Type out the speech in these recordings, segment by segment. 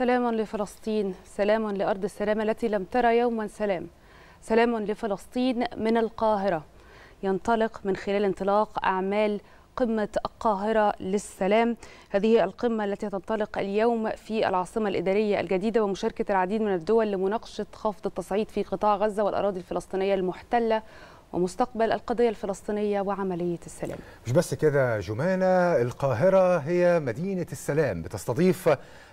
سلاما لفلسطين سلاما لأرض السلام التي لم ترى يوما سلام سلام لفلسطين من القاهرة ينطلق من خلال انطلاق أعمال قمة القاهرة للسلام هذه القمة التي تنطلق اليوم في العاصمة الإدارية الجديدة ومشاركة العديد من الدول لمناقشة خفض التصعيد في قطاع غزة والأراضي الفلسطينية المحتلة ومستقبل القضية الفلسطينية وعملية السلام مش بس كده جمانة القاهرة هي مدينة السلام بتستضيف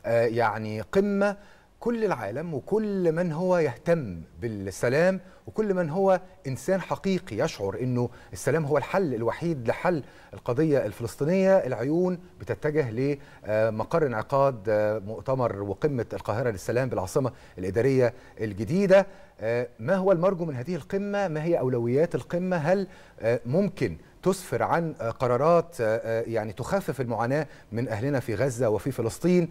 آه، يعني قمة كل العالم وكل من هو يهتم بالسلام وكل من هو انسان حقيقي يشعر انه السلام هو الحل الوحيد لحل القضيه الفلسطينيه العيون بتتجه لمقر آه، انعقاد آه، مؤتمر وقمه القاهره للسلام بالعاصمه الاداريه الجديده آه، ما هو المرجو من هذه القمه ما هي اولويات القمه هل ممكن تسفر عن آه، قرارات آه، آه، يعني تخفف المعاناة من أهلنا في غزة وفي فلسطين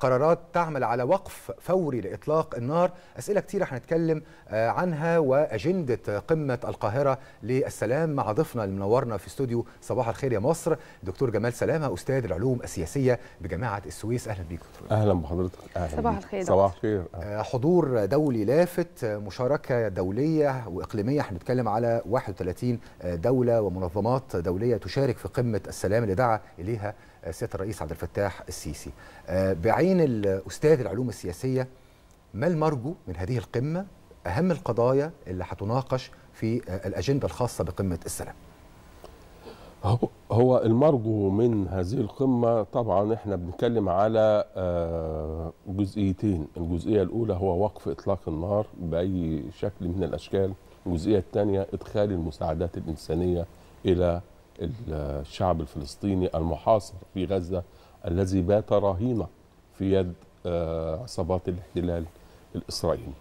قرارات تعمل على وقف فوري لإطلاق النار أسئلة كثيره هنتكلم عنها وأجندة قمة القاهرة للسلام مع ضيفنا اللي منورنا في استوديو صباح الخير يا مصر دكتور جمال سلامة أستاذ العلوم السياسية بجامعة السويس أهلا بيك دكتور أهلا بحضرتك أهلا صباح الخير صباح الخير حضور دولي لافت مشاركة دولية وإقليمية هنتكلم على 31 دولة ومنظمات منظمات دوليه تشارك في قمه السلام اللي دعا اليها آه، سياده الرئيس عبد الفتاح السيسي. آه، بعين الاستاذ العلوم السياسيه ما المرجو من هذه القمه؟ اهم القضايا اللي هتناقش في آه، الاجنده الخاصه بقمه السلام. هو المرجو من هذه القمه طبعا احنا بنتكلم على جزئيتين، الجزئيه الاولى هو وقف اطلاق النار باي شكل من الاشكال، الجزئيه الثانيه ادخال المساعدات الانسانيه الى الشعب الفلسطيني المحاصر في غزه الذي بات رهينه في يد آه، عصابات الاحتلال الاسرائيلي.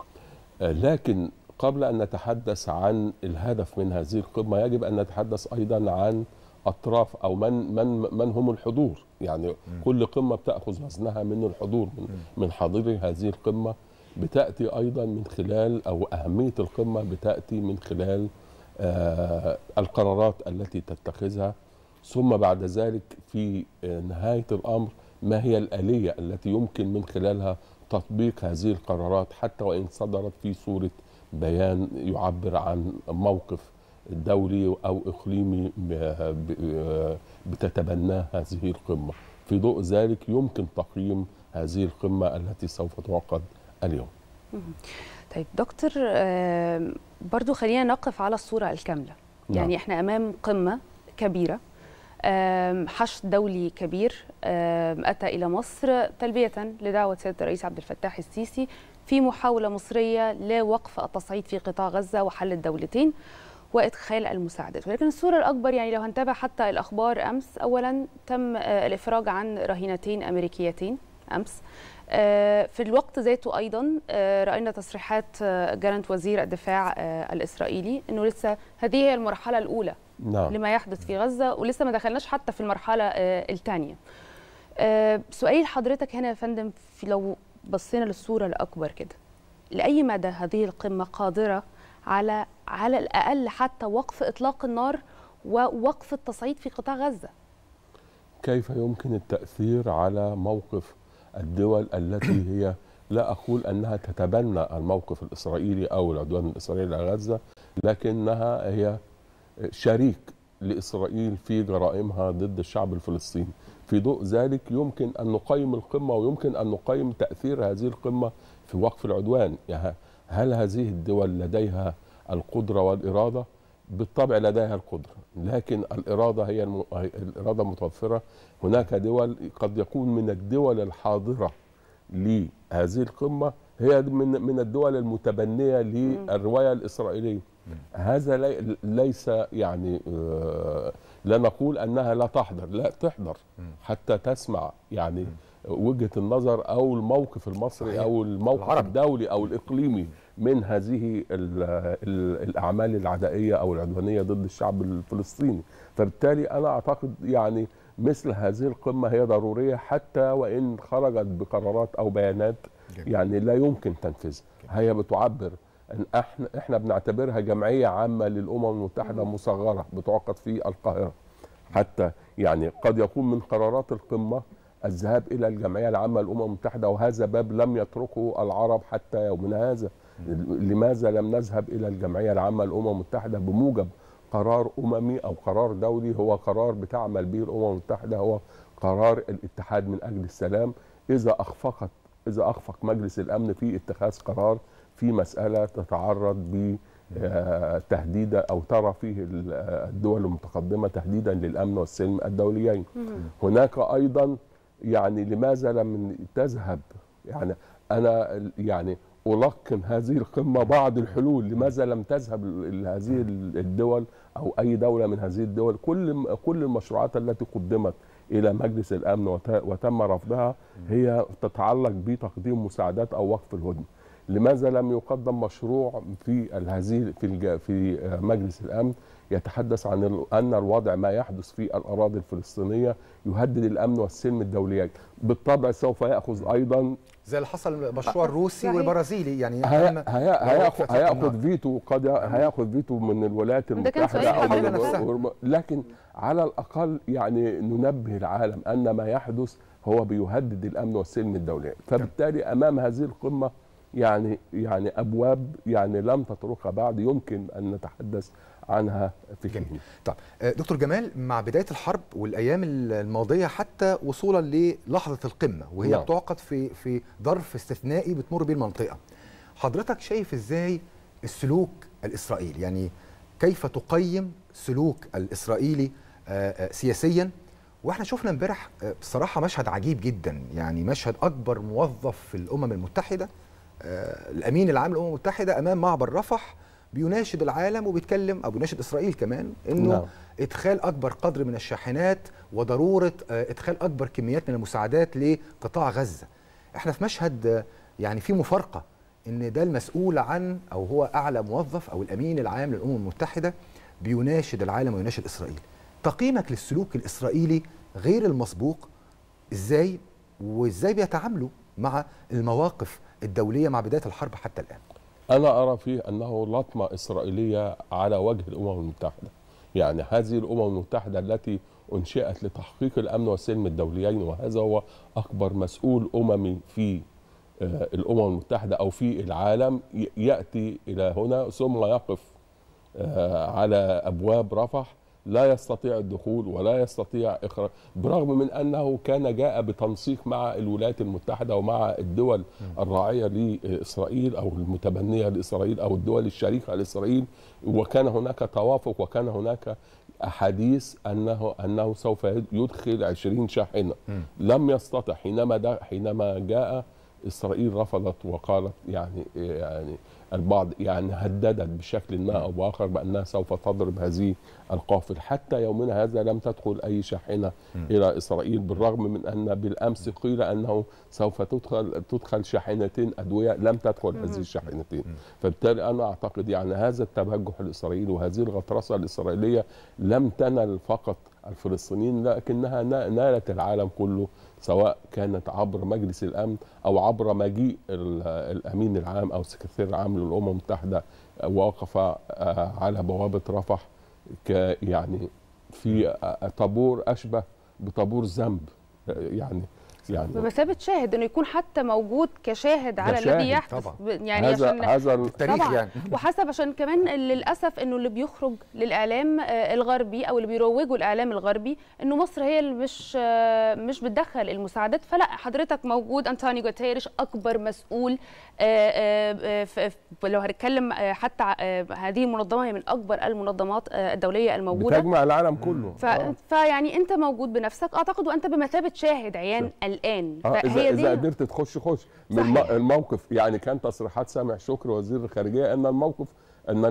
آه، لكن قبل ان نتحدث عن الهدف من هذه القمه يجب ان نتحدث ايضا عن اطراف او من من من هم الحضور يعني كل قمه بتاخذ وزنها من الحضور من من حاضري هذه القمه بتاتي ايضا من خلال او اهميه القمه بتاتي من خلال آه، القرارات التي تتخذها ثم بعد ذلك في آه، نهايه الامر ما هي الاليه التي يمكن من خلالها تطبيق هذه القرارات حتى وان صدرت في صوره بيان يعبر عن موقف دولي او اقليمي آه، بتتبناه هذه القمه في ضوء ذلك يمكن تقييم هذه القمه التي سوف تعقد اليوم طيب دكتور برضو خلينا نقف على الصورة الكاملة نعم. يعني احنا أمام قمة كبيرة حشد دولي كبير أتى إلى مصر تلبية لدعوة سيد الرئيس عبد الفتاح السيسي في محاولة مصرية لوقف التصعيد في قطاع غزة وحل الدولتين وادخال المساعدات ولكن الصوره الاكبر يعني لو هنتابع حتى الاخبار امس اولا تم آه، الافراج عن رهينتين امريكيتين امس آه، في الوقت ذاته ايضا آه، راينا تصريحات آه، جارنت وزير الدفاع الاسرائيلي انه لسه هذه هي المرحله الاولى نعم. لما يحدث في غزه ولسه ما دخلناش حتى في المرحله الثانيه سؤالي لحضرتك هنا يا فندم لو بصينا للصوره الاكبر كده لاي مدى هذه القمه قادره على على الاقل حتى وقف اطلاق النار ووقف التصعيد في قطاع غزه كيف يمكن التاثير على موقف الدول التي هي لا أقول أنها تتبنى الموقف الإسرائيلي أو العدوان الإسرائيلي على غزة لكنها هي شريك لإسرائيل في جرائمها ضد الشعب الفلسطيني في ضوء ذلك يمكن أن نقيم القمة ويمكن أن نقيم تأثير هذه القمة في وقف العدوان يعني هل هذه الدول لديها القدرة والإرادة بالطبع لديها القدرة لكن الاراده هي الم... الاراده متوفره هناك دول قد يكون من الدول الحاضره لهذه القمه هي من من الدول المتبنيه للروايه الاسرائيليه هذا لي... ليس يعني آه، لا نقول انها لا تحضر لا تحضر حتى تسمع يعني وجهه النظر او الموقف المصري او الموقف العرب. الدولي او الاقليمي من هذه الاعمال العدائيه او العدوانيه ضد الشعب الفلسطيني فبالتالي انا اعتقد يعني مثل هذه القمه هي ضروريه حتى وان خرجت بقرارات او بيانات يعني لا يمكن تنفيذها هي بتعبر ان احنا احنا بنعتبرها جمعيه عامه للامم المتحده مصغره بتعقد في القاهره حتى يعني قد يكون من قرارات القمه الذهاب الى الجمعيه العامه للامم المتحده وهذا باب لم يتركه العرب حتى يومنا هذا لماذا لم نذهب الى الجمعيه العامه للامم المتحده بموجب قرار اممي او قرار دولي هو قرار بتعمل به الامم المتحده هو قرار الاتحاد من اجل السلام اذا اخفقت اذا اخفق مجلس الامن في اتخاذ قرار في مساله تتعرض ب آه، تهديدا او ترى فيه آه، الدول المتقدمه تهديدا للامن والسلم الدوليين. هناك ايضا يعني لماذا لم تذهب يعني انا يعني ألقم هذه القمة بعض الحلول لماذا لم تذهب هذه الدول أو أي دولة من هذه الدول كل كل المشروعات التي قدمت إلى مجلس الأمن وتم رفضها هي تتعلق بتقديم مساعدات أو وقف الهدنة لماذا لم يقدم مشروع في هذه في في مجلس الامن يتحدث عن ان الوضع ما يحدث في الاراضي الفلسطينيه يهدد الامن والسلم الدوليين بالطبع سوف ياخذ ايضا زي اللي حصل مشروع الروسي والبرازيلي يعني هي يعني هي هياخد هياخد فيتو قد هياخد فيتو من الولايات المتحده أو لكن على الاقل يعني ننبه العالم ان ما يحدث هو بيهدد الامن والسلم الدولي فبالتالي امام هذه القمه يعني يعني ابواب يعني لم تطرقها بعد يمكن ان نتحدث عنها في جميل. طب آه، دكتور جمال مع بدايه الحرب والايام الماضيه حتى وصولا للحظه القمه وهي نعم. بتعقد في في ظرف استثنائي بتمر به المنطقه حضرتك شايف ازاي السلوك الاسرائيلي يعني كيف تقيم سلوك الاسرائيلي آه، آه، سياسيا واحنا شفنا امبارح بصراحه مشهد عجيب جدا يعني مشهد اكبر موظف في الامم المتحده الامين العام للامم المتحده امام معبر رفح بيناشد العالم وبيتكلم او بيناشد اسرائيل كمان انه لا. نعم. ادخال اكبر قدر من الشاحنات وضروره آه، ادخال اكبر كميات من المساعدات لقطاع غزه احنا في مشهد يعني في مفارقه ان ده المسؤول عن او هو اعلى موظف او الامين العام للامم المتحده بيناشد العالم ويناشد اسرائيل تقييمك للسلوك الاسرائيلي غير المسبوق ازاي وازاي بيتعاملوا مع المواقف الدوليه مع بدايه الحرب حتى الان أنا أرى فيه أنه لطمة إسرائيلية على وجه الأمم المتحدة يعني هذه الأمم المتحدة التي أنشئت لتحقيق الأمن والسلم الدوليين وهذا هو أكبر مسؤول أممي في آه، الأمم المتحدة أو في العالم يأتي إلى هنا ثم يقف آه، على أبواب رفح لا يستطيع الدخول ولا يستطيع إخراج برغم من أنه كان جاء بتنسيق مع الولايات المتحدة ومع الدول الراعية لإسرائيل أو المتبنية لإسرائيل أو الدول الشريكة لإسرائيل وكان هناك توافق وكان هناك أحاديث أنه أنه سوف يدخل 20 شاحنة لم يستطع حينما حينما جاء إسرائيل رفضت وقالت يعني يعني البعض يعني هددت بشكل ما او باخر بانها سوف تضرب هذه القافله حتى يومنا هذا لم تدخل اي شاحنه م. الى اسرائيل بالرغم من ان بالامس قيل انه سوف تدخل تدخل شاحنتين ادويه لم تدخل هذه الشاحنتين فبالتالي انا اعتقد يعني هذا التبجح الاسرائيلي وهذه الغطرسه الاسرائيليه لم تنل فقط الفلسطينيين لكنها نالت العالم كله سواء كانت عبر مجلس الامن او عبر مجيء الامين العام او السكرتير العام للامم المتحده وقف آه، على بوابه رفح يعني في آه، طابور اشبه بطابور ذنب آه، يعني يعني بمثابه شاهد انه يكون حتى موجود كشاهد على الذي يحدث يعني هذا عشان هذا التاريخ يعني وحسب عشان كمان للاسف انه اللي بيخرج للاعلام آه، الغربي او اللي بيروجوا الاعلام الغربي انه مصر هي اللي مش آه، مش بتدخل المساعدات فلا حضرتك موجود انطونيو جوتيريش اكبر مسؤول آه، لو هنتكلم حتى هذه المنظمه هي من اكبر المنظمات الدوليه الموجوده بتجمع العالم كله فيعني انت موجود بنفسك اعتقد وانت بمثابه شاهد عيان الان آه اذا, إذا قدرت تخش خش من صحيح. الموقف يعني كان تصريحات سامح شكري وزير الخارجيه ان الموقف ان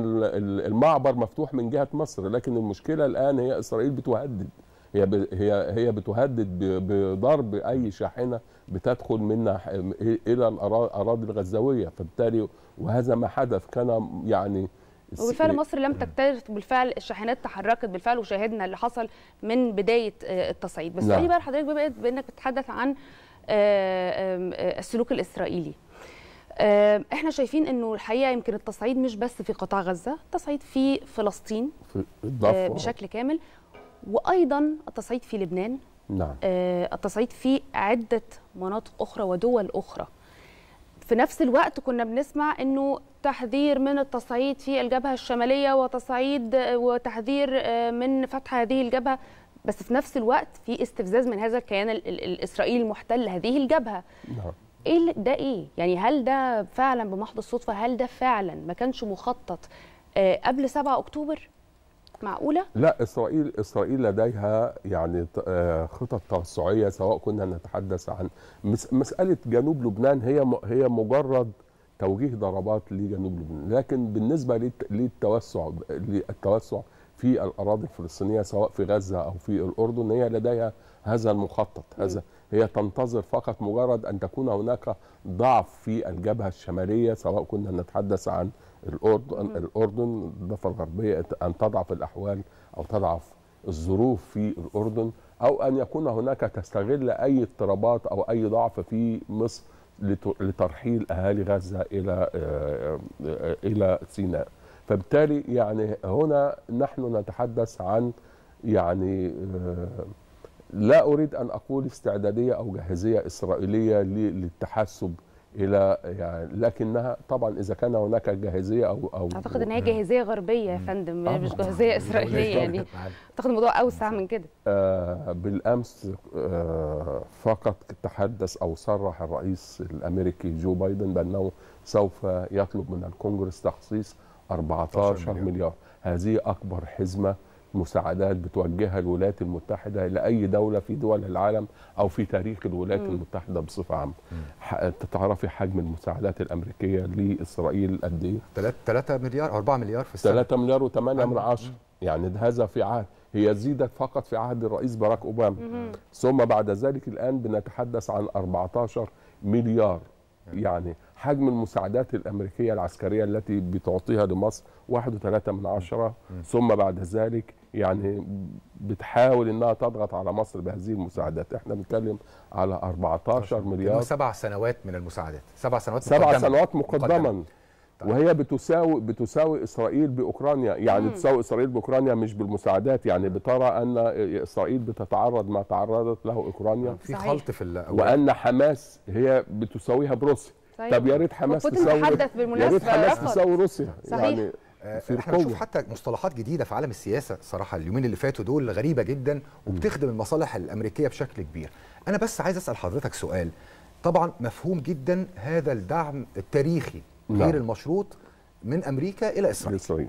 المعبر مفتوح من جهه مصر لكن المشكله الان هي اسرائيل بتهدد هي هي هي بتهدد بضرب اي شاحنه بتدخل من الى الاراضي الغزاويه فبالتالي وهذا ما حدث كان يعني وبالفعل مصر لم تكترث بالفعل الشاحنات تحركت بالفعل وشاهدنا اللي حصل من بدايه آه، التصعيد بس سؤالي نعم. بقى لحضرتك بما انك بتتحدث عن آه، آه، السلوك الاسرائيلي احنا شايفين انه الحقيقه يمكن التصعيد مش بس في قطاع غزه التصعيد في فلسطين في بشكل كامل وايضا التصعيد في لبنان نعم التصعيد في عده مناطق اخرى ودول اخرى في نفس الوقت كنا بنسمع انه تحذير من التصعيد في الجبهه الشماليه وتصعيد وتحذير آه، من فتح هذه الجبهه بس في نفس الوقت في استفزاز من هذا الكيان الاسرائيلي المحتل هذه الجبهه نعم. ايه ده ايه يعني هل ده فعلا بمحض الصدفه هل ده فعلا ما كانش مخطط آه، قبل 7 اكتوبر معقوله لا اسرائيل اسرائيل لديها يعني آه، خطط توسعيه سواء كنا نتحدث عن مساله جنوب لبنان هي هي مجرد توجيه ضربات لجنوب لبنان لكن بالنسبه للتوسع للتوسع في الاراضي الفلسطينيه سواء في غزه او في الاردن هي لديها هذا المخطط هذا هي تنتظر فقط مجرد ان تكون هناك ضعف في الجبهه الشماليه سواء كنا نتحدث عن الاردن الاردن الضفه الغربيه ان تضعف الاحوال او تضعف الظروف في الاردن او ان يكون هناك تستغل اي اضطرابات او اي ضعف في مصر لترحيل اهالي غزه الى آه، آه، الى سيناء فبالتالي يعني هنا نحن نتحدث عن يعني آه، لا اريد ان اقول استعداديه او جاهزيه اسرائيليه للتحسب الى يعني لكنها طبعا اذا كان هناك جاهزيه او او اعتقد ان هي جاهزيه غربيه يا فندم مش جاهزيه اسرائيليه يعني اعتقد الموضوع اوسع من كده آه بالامس آه فقط تحدث او صرح الرئيس الامريكي جو بايدن بانه سوف يطلب من الكونجرس تخصيص 14 مليار هذه اكبر حزمه مساعدات بتوجهها الولايات المتحده لاي دوله في دول العالم او في تاريخ الولايات م. المتحده بصفه عامه. تتعرفي حجم المساعدات الامريكيه لاسرائيل قد ايه؟ 3 مليار 4 مليار في السنه 3 مليار و8 من 10 يعني هذا في عهد هي زيدت فقط في عهد الرئيس باراك اوباما م. ثم بعد ذلك الان بنتحدث عن 14 مليار يعني حجم المساعدات الأمريكية العسكرية التي بتعطيها لمصر 1.3 من عشرة ثم بعد ذلك يعني بتحاول انها تضغط على مصر بهذه المساعدات احنا بنتكلم على 14 مليار سبع سنوات من المساعدات سبع سنوات سبع مقدمة. سنوات مقدما, طيب. وهي بتساوي بتساوي اسرائيل باوكرانيا يعني مم. تساوي اسرائيل باوكرانيا مش بالمساعدات يعني بترى ان اسرائيل بتتعرض ما تعرضت له اوكرانيا في خلط في الأول. وان حماس هي بتساويها بروسيا طيب يا ريت حماس تساوي يا ريت حماس تساوي روسيا صحيح. يعني آه، احنا بنشوف حتى مصطلحات جديده في عالم السياسه صراحه اليومين اللي فاتوا دول غريبه جدا وبتخدم المصالح الامريكيه بشكل كبير انا بس عايز اسال حضرتك سؤال طبعا مفهوم جدا هذا الدعم التاريخي نعم. غير المشروط من امريكا الى اسرائيل إسرائيل.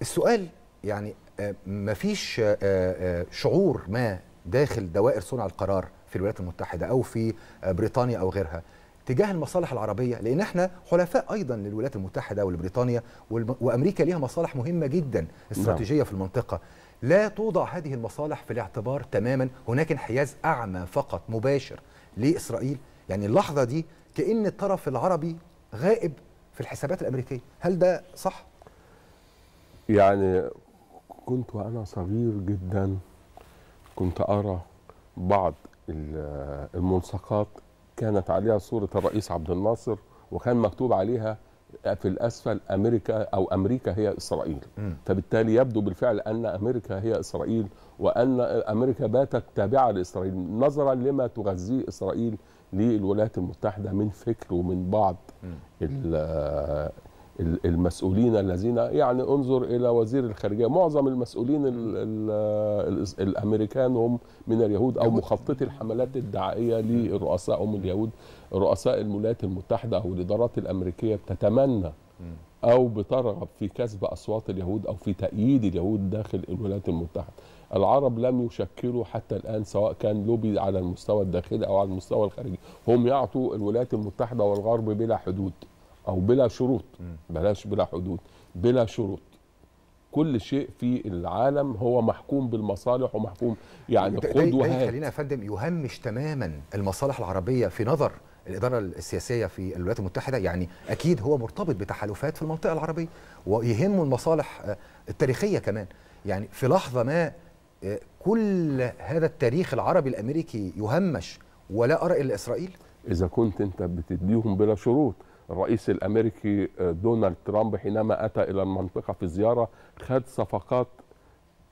السؤال يعني آه، ما فيش آه، شعور ما داخل دوائر صنع القرار في الولايات المتحده او في بريطانيا او غيرها تجاه المصالح العربيه لان احنا حلفاء ايضا للولايات المتحده ولبريطانيا وامريكا ليها مصالح مهمه جدا استراتيجيه نعم. في المنطقه لا توضع هذه المصالح في الاعتبار تماما هناك انحياز اعمى فقط مباشر لاسرائيل يعني اللحظه دي كان الطرف العربي غائب في الحسابات الامريكيه هل ده صح يعني كنت وانا صغير جدا كنت ارى بعض الملصقات كانت عليها صورة الرئيس عبد الناصر وكان مكتوب عليها في الأسفل أمريكا أو أمريكا هي إسرائيل م. فبالتالي يبدو بالفعل أن أمريكا هي إسرائيل وأن أمريكا باتت تابعة لإسرائيل نظرا لما تغذيه إسرائيل للولايات المتحدة من فكر ومن بعض المسؤولين الذين يعني انظر الى وزير الخارجيه معظم المسؤولين الـ الـ الـ الامريكان هم من اليهود او مخططي الحملات الدعائيه للرؤساء هم اليهود رؤساء الولايات المتحده او الادارات الامريكيه بتتمنى او بترغب في كسب اصوات اليهود او في تاييد اليهود داخل الولايات المتحده العرب لم يشكلوا حتى الان سواء كان لوبي على المستوى الداخلي او على المستوى الخارجي هم يعطوا الولايات المتحده والغرب بلا حدود او بلا شروط بلاش بلا حدود بلا شروط كل شيء في العالم هو محكوم بالمصالح ومحكوم يعني خد وهات خلينا يا فندم يهمش تماما المصالح العربيه في نظر الاداره السياسيه في الولايات المتحده يعني اكيد هو مرتبط بتحالفات في المنطقه العربيه ويهمه المصالح آه، التاريخيه كمان يعني في لحظه ما آه، كل هذا التاريخ العربي الامريكي يهمش ولا ارى الا اسرائيل اذا كنت انت بتديهم بلا شروط الرئيس الامريكي آه، دونالد ترامب حينما اتى الى المنطقه في زياره خد صفقات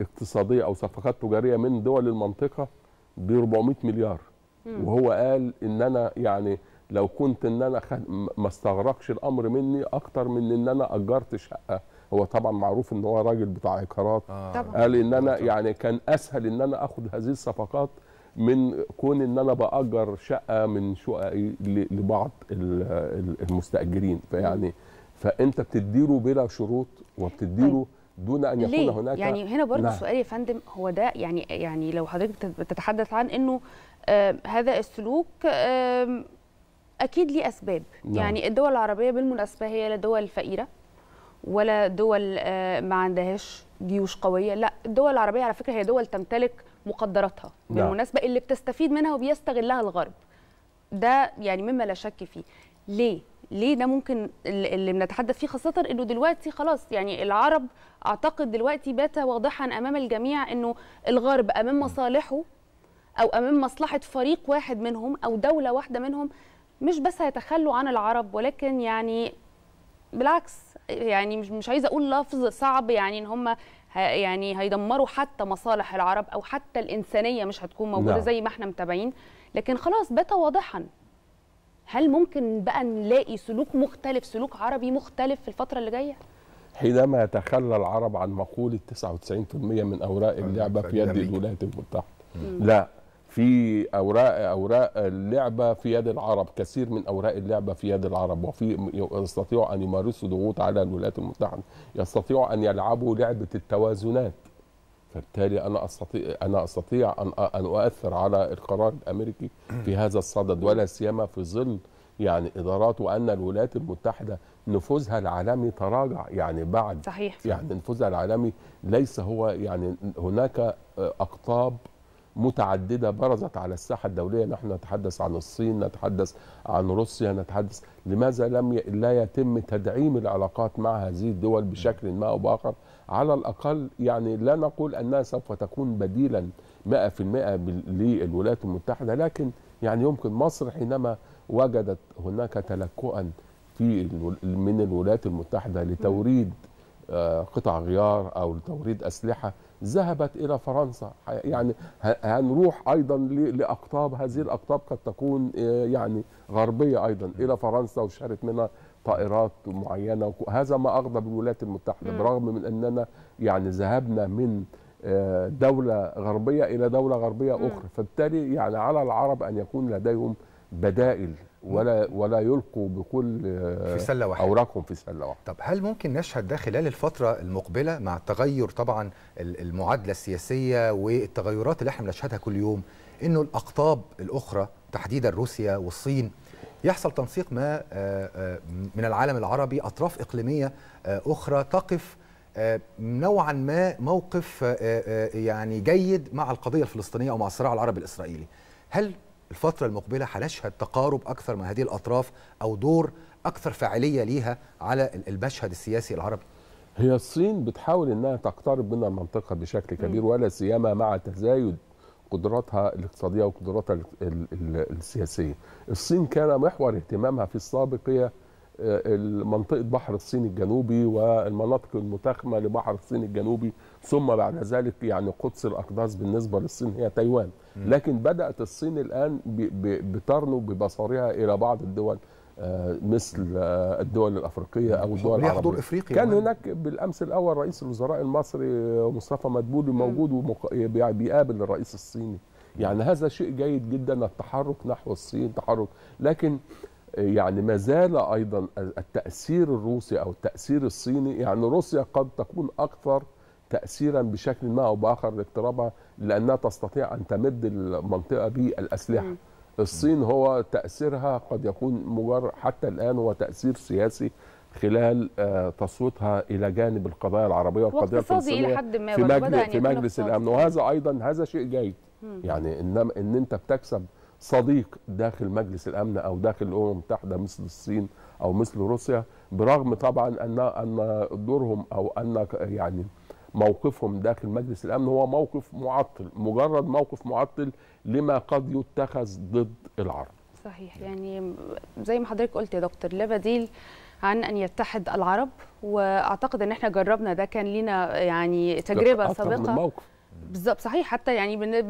اقتصاديه او صفقات تجاريه من دول المنطقه ب 400 مليار وهو قال ان انا يعني لو كنت ان انا خد ما استغرقش الامر مني اكتر من ان انا اجرت شقه هو طبعا معروف ان هو راجل بتاع عقارات آه. قال ان انا يعني كان اسهل ان انا اخد هذه الصفقات من كون ان انا باجر شقه من شققي لبعض المستاجرين فيعني فانت بتديله بلا شروط وبتديله طيب. دون ان يكون ليه؟ هناك يعني هنا برضه سؤالي نعم. سؤال يا فندم هو ده يعني يعني لو حضرتك بتتحدث عن انه آه هذا السلوك آه اكيد ليه اسباب نعم. يعني الدول العربيه بالمناسبه هي لا دول فقيره ولا دول آه ما عندهاش جيوش قويه لا الدول العربيه على فكره هي دول تمتلك مقدراتها نعم. بالمناسبه اللي بتستفيد منها وبيستغلها الغرب ده يعني مما لا شك فيه ليه ليه ده ممكن اللي بنتحدث فيه خاصه انه دلوقتي خلاص يعني العرب اعتقد دلوقتي بات واضحا امام الجميع انه الغرب امام مصالحه او امام مصلحه فريق واحد منهم او دوله واحده منهم مش بس هيتخلوا عن العرب ولكن يعني بالعكس يعني مش مش عايزه اقول لفظ صعب يعني ان هم يعني هيدمروا حتى مصالح العرب او حتى الانسانيه مش هتكون موجوده لا. نعم. زي ما احنا متابعين لكن خلاص بات واضحا هل ممكن بقى نلاقي سلوك مختلف سلوك عربي مختلف في الفتره اللي جايه حينما يتخلى العرب عن مقولة 99% من أوراق اللعبة في يد الولايات المتحدة لا في اوراق اوراق اللعبه في يد العرب كثير من اوراق اللعبه في يد العرب وفي يستطيعوا ان يمارسوا ضغوط على الولايات المتحده يستطيعوا ان يلعبوا لعبه التوازنات فبالتالي انا استطيع انا استطيع ان ان اؤثر على القرار الامريكي في هذا الصدد ولا سيما في ظل يعني ادارات وان الولايات المتحده نفوذها العالمي تراجع يعني بعد صحيح يعني نفوذها العالمي ليس هو يعني هناك اقطاب متعددة برزت على الساحة الدولية نحن نتحدث عن الصين نتحدث عن روسيا نتحدث لماذا لم ي... لا يتم تدعيم العلاقات مع هذه الدول بشكل ما أو بآخر على الأقل يعني لا نقول أنها سوف تكون بديلا 100% للولايات المتحدة لكن يعني يمكن مصر حينما وجدت هناك تلكؤا في من الولايات المتحدة لتوريد آه، قطع غيار أو لتوريد أسلحة ذهبت إلى فرنسا يعني هنروح أيضا لأقطاب هذه الأقطاب قد تكون آه، يعني غربية أيضا إلى فرنسا وشارت منها طائرات معينة هذا ما أغضب الولايات المتحدة برغم من أننا يعني ذهبنا من آه، دولة غربية إلى دولة غربية أخرى فبالتالي يعني على العرب أن يكون لديهم بدائل ولا ولا يلقوا بكل آه، في سله واحده اوراقهم في سله واحده طب هل ممكن نشهد ده خلال الفتره المقبله مع تغير طبعا المعادله السياسيه والتغيرات اللي احنا بنشهدها كل يوم انه الاقطاب الاخرى تحديدا روسيا والصين يحصل تنسيق ما آه، آه، من العالم العربي اطراف اقليميه اخرى تقف نوعا ما موقف يعني جيد مع القضيه الفلسطينيه او مع الصراع العربي الاسرائيلي هل الفترة المقبلة هنشهد تقارب أكثر من هذه الأطراف أو دور أكثر فاعلية ليها على المشهد السياسي العربي هي الصين بتحاول أنها تقترب من المنطقة بشكل كبير ولا سيما مع تزايد قدراتها الاقتصادية وقدراتها السياسية الصين كان محور اهتمامها في السابق هي آه، منطقه بحر الصين الجنوبي والمناطق المتاخمه لبحر الصين الجنوبي ثم بعد ذلك يعني قدس الاقداس بالنسبه للصين هي تايوان لكن بدات الصين الان بترنو ببصرها الى بعض الدول آه، مثل آه، الدول الافريقيه او الدول العربيه إفريقيا كان هناك بالامس الاول رئيس الوزراء المصري مصطفى مدبولي موجود وبيقابل الرئيس الصيني يعني هذا شيء جيد جدا التحرك نحو الصين تحرك لكن يعني ما زال ايضا التاثير الروسي او التاثير الصيني يعني روسيا قد تكون اكثر تاثيرا بشكل ما او باخر لاقترابها لانها تستطيع ان تمد المنطقه بالاسلحه الصين هو تاثيرها قد يكون مجرد حتى الان هو تاثير سياسي خلال آه، تصويتها الى جانب القضايا العربيه والقضايا الفلسطينيه الى حد ما في, مجل في مجلس الامن وهذا ايضا هذا شيء جيد يعني انما ان انت بتكسب صديق داخل مجلس الامن او داخل الامم المتحده مثل الصين او مثل روسيا برغم طبعا ان ان دورهم او ان يعني موقفهم داخل مجلس الامن هو موقف معطل مجرد موقف معطل لما قد يتخذ ضد العرب صحيح يعني زي ما حضرتك قلت يا دكتور لا بديل عن ان يتحد العرب واعتقد ان احنا جربنا ده كان لينا يعني تجربه سابقه موقف. بالظبط صحيح حتى يعني ال... ال...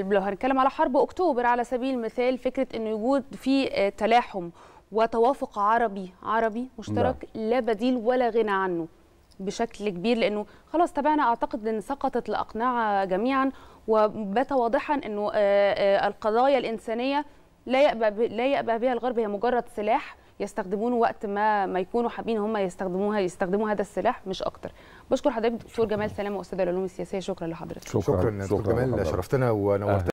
ال... لو هنتكلم على حرب اكتوبر على سبيل المثال فكره انه يوجد في آه، تلاحم وتوافق عربي عربي مشترك لا, نعم. لا بديل ولا غنى عنه بشكل كبير لانه خلاص تابعنا اعتقد ان سقطت الاقنعه جميعا وبات واضحا انه آه، آه، القضايا الانسانيه لا يأبى لا يأبى بها الغرب هي مجرد سلاح يستخدمونه وقت ما ما يكونوا حابين هم يستخدموها يستخدموا هذا السلاح مش اكتر بشكر حضرتك دكتور جمال سلامه استاذ العلوم السياسيه شكرا لحضرتك شكرا, شكرا دكتور جمال شرفتنا ونورتنا